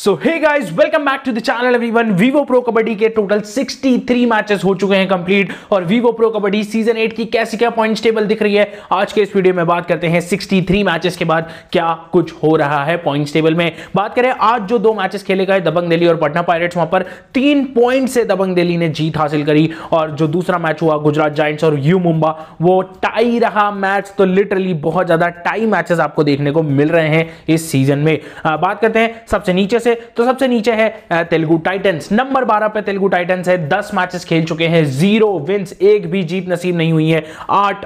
so hey guys welcome back to the channel everyone Vivo pro kabaddi के total 63 matches हो चुके हैं complete और वीवो प्रो कबड्डी सीजन 8 की कैसी क्या पॉइंट्स टेबल दिख रही है आज के इस वीडियो में बात करते हैं 63 मैचेस के बाद क्या कुछ हो रहा है पॉइंट्स टेबल में बात करें आज जो दो मैचेस खेले गए दबंग दिल्ली और पटना पायरेट्स वहां पर तीन पॉइंट से दबंग दिल्ली ने जीत हासिल करी और जो दूसरा मैच हुआ गुजरात जाइंट्स और यू मुंबा वो टाई रहा मैच तो लिटरली बहुत ज्यादा टाई मैचेस आपको देखने को मिल रहे हैं इस सीजन में बात करते हैं सबसे नीचे से तो सबसे नीचे है तेलुगु टाइटन्स नंबर बारह पे तेलुगु टाइटन्स है दस मैचेस खेल चुके हैं जीरो विंस एक भी जीत नसीब नहीं हुई है आठ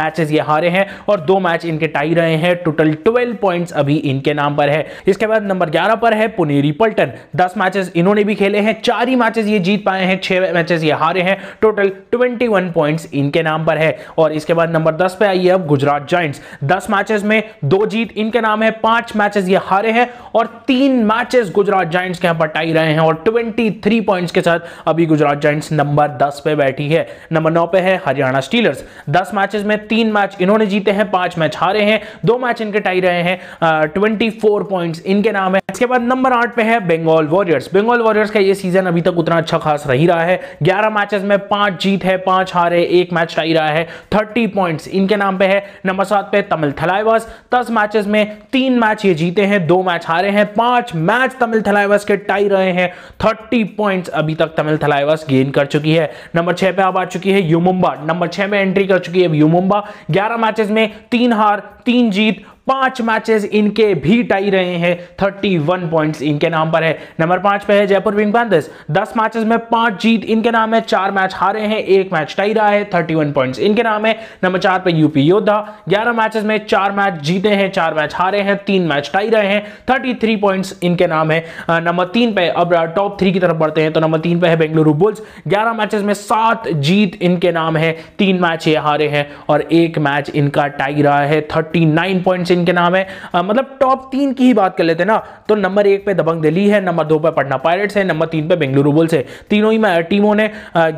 मैचेस ये हारे हैं और दो मैच इनके टाई रहे हैं टोटल ट्वेल्व पॉइंट्स अभी इनके नाम पर है इसके बाद नंबर ग्यारह पर है पुनेरी पल्टन दस मैचेस इन्होंने भी खेले हैं चार ही मैचेस ये जीत पाए हैं छह मैचेस ये हारे हैं टोटल ट्वेंटी वन पॉइंट्स इनके नाम पर है और इसके बाद नंबर दस पे आई है अब गुजरात जॉइंट्स दस मैचेस में दो जीत इनके नाम है पांच मैचेस ये हारे हैं और तीन मैच मैचेस गुजरात जाइंट्स के यहां पर टाई रहे हैं और 23 पॉइंट्स के साथ अभी गुजरात जाइंट्स नंबर 10 पे बैठी है नंबर 9 पे है हरियाणा स्टीलर्स 10 मैचेस में तीन मैच इन्होंने जीते हैं पांच मैच हारे हैं दो मैच इनके टाई रहे हैं ट्वेंटी पॉइंट्स इनके नाम है इसके बाद नंबर आठ पे है बंगाल वॉरियर्स बंगाल वॉरियर्स का ये सीजन अभी तक उतना अच्छा खास रही रहा है ग्यारह मैचेस में पांच जीत है पांच हारे एक मैच टाई रहा है थर्टी पॉइंट्स इनके नाम पे है नंबर सात पे तमिल थलाइवास दस मैचेस में तीन मैच ये जीते हैं दो मैच हारे हैं पांच मैच मैच तमिल थलाइवस के टाई रहे हैं थर्टी पॉइंट अभी तक तमिल थलाइवस गेन कर चुकी है नंबर छह पे अब आ चुकी है यूमुम्बा नंबर छह में एंट्री कर चुकी है यूमुम्बा ग्यारह मैचेस में तीन हार तीन जीत पांच मैचेस इनके भी टाई रहे हैं थर्टी वन पॉइंट इनके नाम पर है नंबर पांच पे है जयपुर विंग पैंथर्स दस मैचेस में पांच जीत इनके नाम है चार मैच हारे हैं एक मैच टाई रहा है वन पॉइंट इनके नाम है नंबर चार पे यूपी योद्धा ग्यारह मैचेस में चार मैच जीते हैं चार मैच हारे हैं तीन मैच टाई रहे हैं थर्टी थ्री पॉइंट इनके नाम है नंबर तीन पे अब टॉप थ्री की तरफ बढ़ते हैं तो नंबर तीन पे है बेंगलुरु बुल्स ग्यारह मैचेस में सात जीत इनके नाम है तीन मैच ये हारे हैं और एक मैच इनका टाई रहा है थर्टी नाइन पॉइंट्स इनके नाम है आ, मतलब टॉप तीन की ही बात कर लेते हैं ना तो नंबर एक पे दबंग दिल्ली है नंबर दो पे पटना पायरेट्स है नंबर तीन पे बेंगलुरु बुल्स है तीनों ही टीमों ने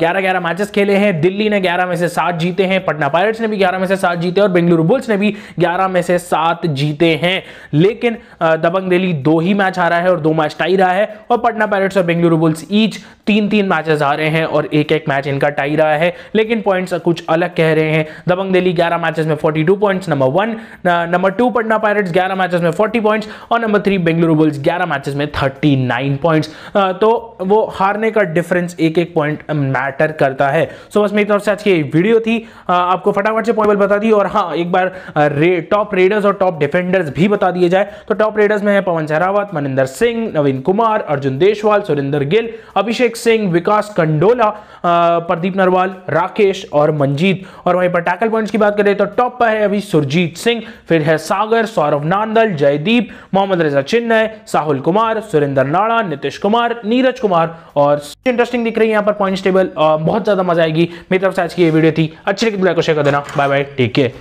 ग्यारह ग्यारह मैचेस खेले हैं दिल्ली ने ग्यारह में से सात जीते हैं पटना पायरेट्स ने भी ग्यारह में से सात जीते और बेंगलुरु बुल्स ने भी ग्यारह में से सात जीते हैं लेकिन दबंग दिल्ली दो ही मैच हारा है और दो मैच टाई रहा है और पटना पायरेट्स और बेंगलुरु बुल्स ईच तीन तीन मैचेस आ रहे हैं और एक एक मैच इनका टाई रहा है लेकिन पॉइंट्स कुछ अलग कह रहे हैं दबंग दिल्ली ग्यारह मैचेस में forty two points number one number two two Patna pirates ग्यारह मैचेस में फोर्टी पॉइंट्स और नंबर थ्री बेंगलुरु बुल्स ग्यारह मैचेस में थर्टी नाइन पॉइंट्स तो वो हारने का डिफरेंस एक एक पॉइंट मैटर करता है सो बस मेरी तरफ से आज की वीडियो थी आपको फटाफट से पॉइंट बता दी और हाँ एक बार रे, टॉप रेडर्स और टॉप डिफेंडर्स भी बता दिए जाए तो टॉप रेडर्स में है पवन सहरावत मनिंदर सिंह नवीन कुमार अर्जुन देशवाल सुरेंद्र गिल अभिषेक सिंह विकास कंडोला प्रदीप नरवाल राकेश और मंजीत और वहीं पर टैकल पॉइंट्स की बात करें तो टॉप पर है अभी सुरजीत सिंह फिर है सागर सौरभ नांदल जयदीप मोहम्मद रजा चिन्नय साहुल कुमार सुरेंद्र नाड़ा नीतीश कुमार नीरज कुमार और इंटरेस्टिंग दिख रही है यहाँ पर पॉइंट्स टेबल बहुत ज़्यादा मजा आएगी मेरी तरफ से आज की ये वीडियो थी अच्छी लगी लाइक को शेयर कर देना बाय बाय टेक केयर